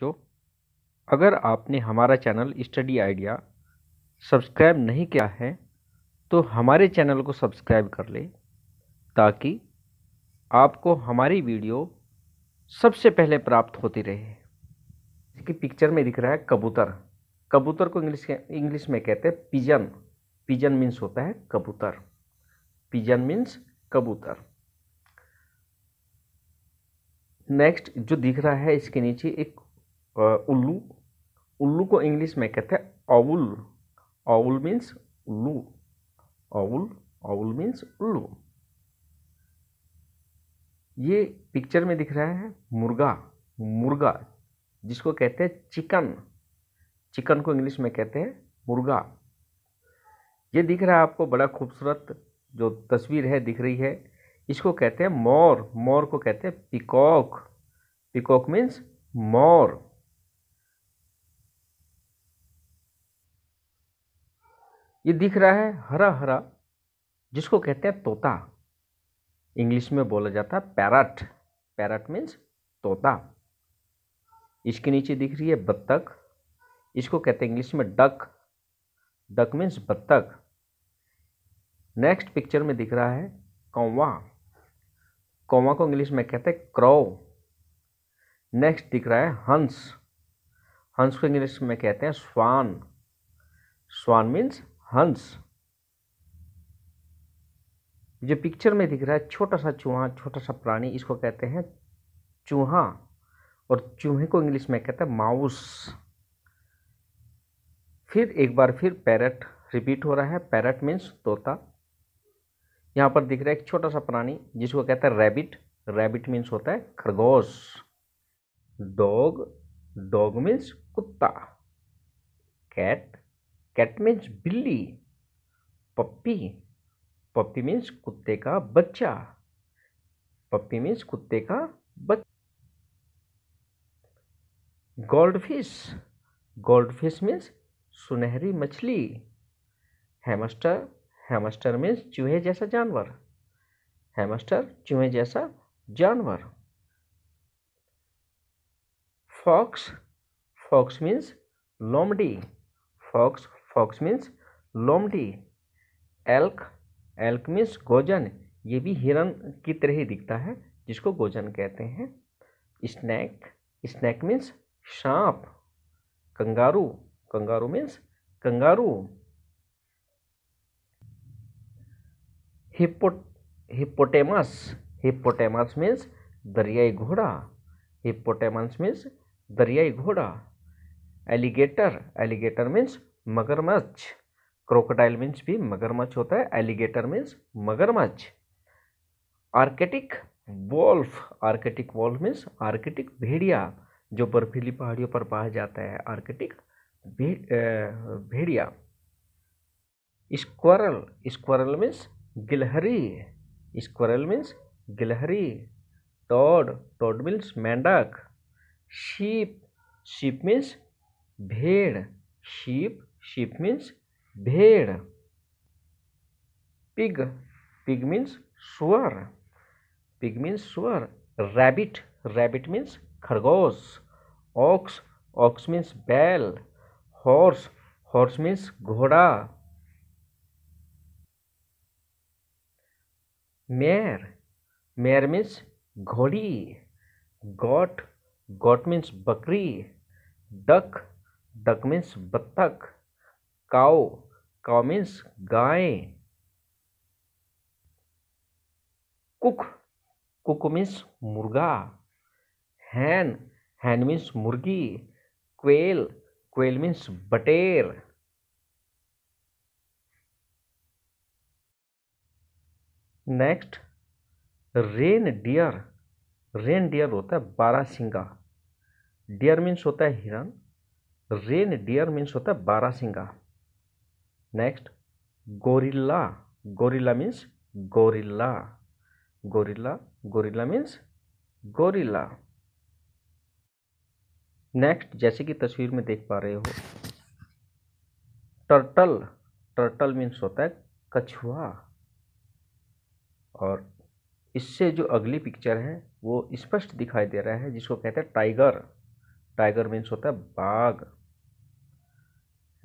जो अगर आपने हमारा चैनल स्टडी आइडिया सब्सक्राइब नहीं किया है तो हमारे चैनल को सब्सक्राइब कर ले ताकि आपको हमारी वीडियो सबसे पहले प्राप्त होती रहे इसकी पिक्चर में दिख रहा है कबूतर कबूतर को इंग्लिश इंग्लिश में कहते हैं पिजन पिजन मीन्स होता है कबूतर पिजन मीन्स कबूतर नेक्स्ट जो दिख रहा है इसके नीचे एक उल्लू उल्लू को इंग्लिश में कहते हैं अवुल अवुल मीन्स उल्लू अवुल अवुल मीन्स उल्लू ये पिक्चर में दिख रहा है मुर्गा मुर्गा जिसको कहते हैं चिकन चिकन को इंग्लिश में कहते हैं मुर्गा ये दिख रहा है आपको बड़ा खूबसूरत जो तस्वीर है दिख रही है इसको कहते हैं मोर मोर को कहते हैं पिकॉक पिकॉक मीन्स मोर ये दिख रहा है हरा हरा जिसको कहते हैं तोता इंग्लिश में बोला जाता है पैरट पैरट मीन्स तोता इसके नीचे दिख रही है बत्तख इसको कहते हैं इंग्लिश में डक डक मीन्स बत्तख नेक्स्ट पिक्चर में दिख रहा है कौवा कौवा को इंग्लिश में कहते हैं क्रॉ नेक्स्ट दिख रहा है हंस हंस को इंग्लिश में कहते हैं स्वान स्वान मीन्स हंस जो पिक्चर में दिख रहा है छोटा सा चूहा छोटा सा प्राणी इसको कहते हैं चूहा और चूहे को इंग्लिश में कहते हैं माउस फिर एक बार फिर पैरट रिपीट हो रहा है पैरट मीन्स तोता यहाँ पर दिख रहा है एक छोटा सा प्राणी जिसको कहते हैं रैबिट रैबिट मीन्स होता है खरगोश डॉग डॉग मीन्स कुत्ता कैट मीन्स बिल्ली पप्पी पप्पी मीन्स कुत्ते का बच्चा पप्पी मीन्स कुत्ते का बच्चा गोल्ड गोल्ड गोल्डफिश मीन्स सुनहरी मछली हैमस्टर हेमस्टर मीन्स चूहे जैसा जानवर हेमस्टर चूहे जैसा जानवर फॉक्स फॉक्स मीन्स लोमडी फॉक्स फॉक्स मीन्स लोमटी एल्क एल्क मीन्स गोजन ये भी हिरन की तरह ही दिखता है जिसको गोजन कहते हैं स्नैक स्नैक मीन्स सांप kangaroo kangaroo means kangaroo hippo hippopotamus hippopotamus means दरियाई घोड़ा हिपोटेमस मीन्स दरियाई घोड़ा एलिगेटर एलिगेटर मीन्स मगरमच्छ क्रोकोडाइल मीन्स भी मगरमच्छ होता है एलिगेटर मीन्स मगरमच्छ arctic wolf arctic wolf means arctic भेड़िया जो बर्फीली पहाड़ियों पर पाया जाता है आर्केटिक भे, भेड़िया स्क्वरल स्क्वरल मीन्स गिलहरी स्क्वरल मीन्स गिलहरी टॉड टॉड मीन्स मेंढक शीप शीप मीन्स भेड़ शीप शिप मीन्स भेड़ पिग पिग मीन्स स्वर पिग मीन्स स्वर रैबिट रैबिट मीन्स खरगोश ऑक्स ऑक्स मीन्स बैल हॉर्स हॉर्स मीन्स घोड़ा मेर मेयर मीन्स घोड़ी गॉट गॉट मीन्स बकरी डक डक मीन्स बत्तख काओ काओ मीन्स गाय कुक कुक मीन्स मुर्गा हैन हैन मीन्स मुर्गी क्वेल क्वेल मीन्स बटेर next reindeer rain dear होता है बारह सिंगा डियर मीन्स होता है हिरण रेन डियर मीन्स होता है बारह सिंगा next gorilla gorilla means gorilla gorilla gorilla means gorilla next जैसे कि तस्वीर में देख पा रहे हो टर्टल टर्टल मीन्स होता है कछुआ और इससे जो अगली पिक्चर है वो स्पष्ट दिखाई दे रहा है जिसको कहते हैं टाइगर टाइगर मीन्स होता है बाघ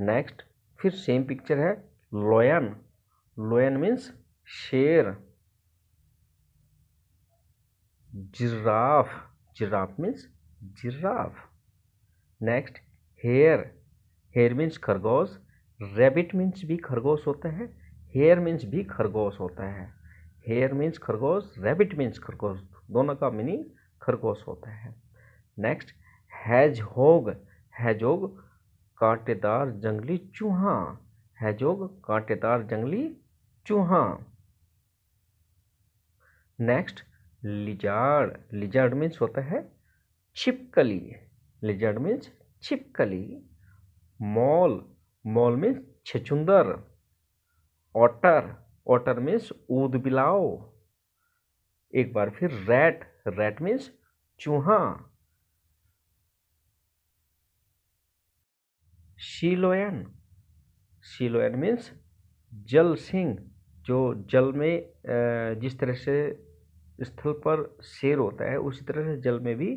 नेक्स्ट फिर सेम पिक्चर है लोयन लोयन मीन्स शेर giraffe giraffe means giraffe next hare hare means खरगोश रेबिट मीन्स भी खरगोश होता है हेयर मीन्स भी खरगोश होता है हेयर मीन्स खरगोश रेबिट मीन्स खरगोश दोनों का मीनिंग खरगोश होता है नेक्स्ट हैज हैज हैजोग कांटेदार जंगली चूहा हैजोग कांटेदार जंगली चूहा नेक्स्ट लिजार्ड लिजार्ड मीन्स होता है छिपकली लिजार्ड मीन्स छिपकली मॉल मॉल मीन्स छिचुंदर ऑटर ऑटर मीन्स ऊद बिलाओ एक बार फिर रैट रैट मीन्स चूहा शीलोयन शीलोयन मीन्स जल सिंह जो जल में जिस तरह से स्थल पर शेर होता है उसी तरह से जल में भी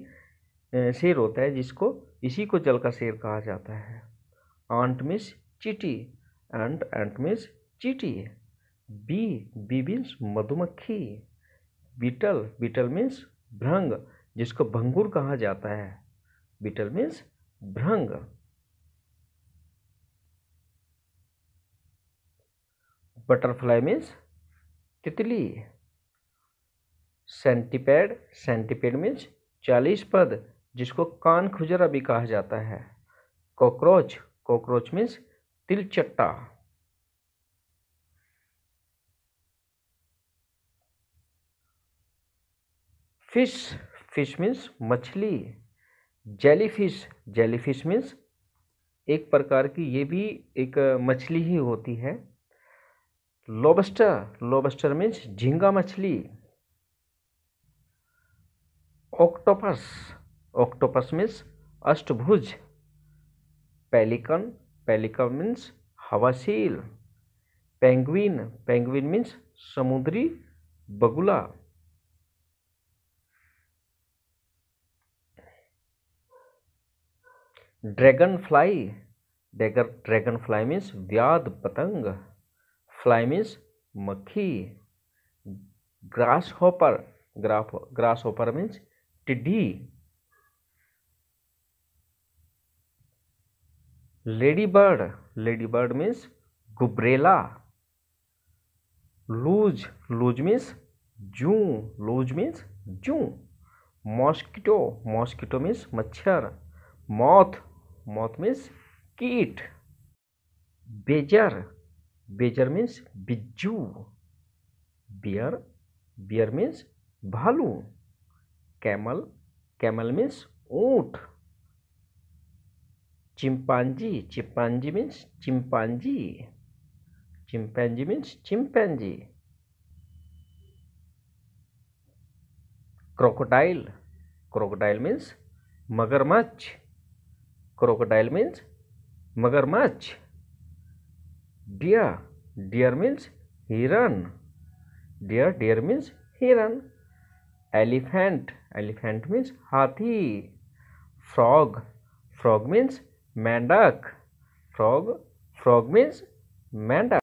शेर होता है जिसको इसी को जल का शेर कहा जाता है आंट मिस चीटी एंट एंट मिस चीटी बी बी मीन्स मधुमक्खी बीटल बीटल मीन्स भ्रंग जिसको भंगुर कहा जाता है बीटल मीन्स भ्रंग बटरफ्लाई मीन्स तितली सेंटीपेड सेंटीपेड मीन्स चालीस पद जिसको कान खुजरा भी कहा जाता है कॉकरोच कॉकरोच मीन्स तिलचट्टा फिश फिश मीन्स मछली जेलीफिश जेलीफिश मीन्स एक प्रकार की ये भी एक मछली ही होती है लोबस्टर लोबस्टर मीन्स झींगा मछली ऑक्टोपस ऑक्टोपस मीन्स अष्टभुज पेलिकन पेलिकन मीन्स हवाशील पेंगुइन पेंगुइन मीन्स समुद्री बगुला dragonfly dragonfly means व्याध पतंग फ्लाई मीन्स मक्खी ग्रास होपर ग्राफ ग्रास होपर मीन्स टिड्डी ladybird ladybird means गुब्रेला लूज लूज मीन्स जू लूज मीन्स जू मॉस्किटो मॉस्किटो मीन्स मच्छर मौत मौत मीन्स कीट बेजर बेजर मीन्स बिज्जू बियर बियर मीन्स भालू कैमल कैमल मीन्स ऊँट chimpanzee chimpanzee means chimpanzee chimpanzee means chimpanzee crocodile crocodile means मगरमच्छ crocodile means मगरमच्छ deer deer means हिरन deer deer means हिरन elephant elephant means हाथी frog frog means मेंढक frog frog means मेंढक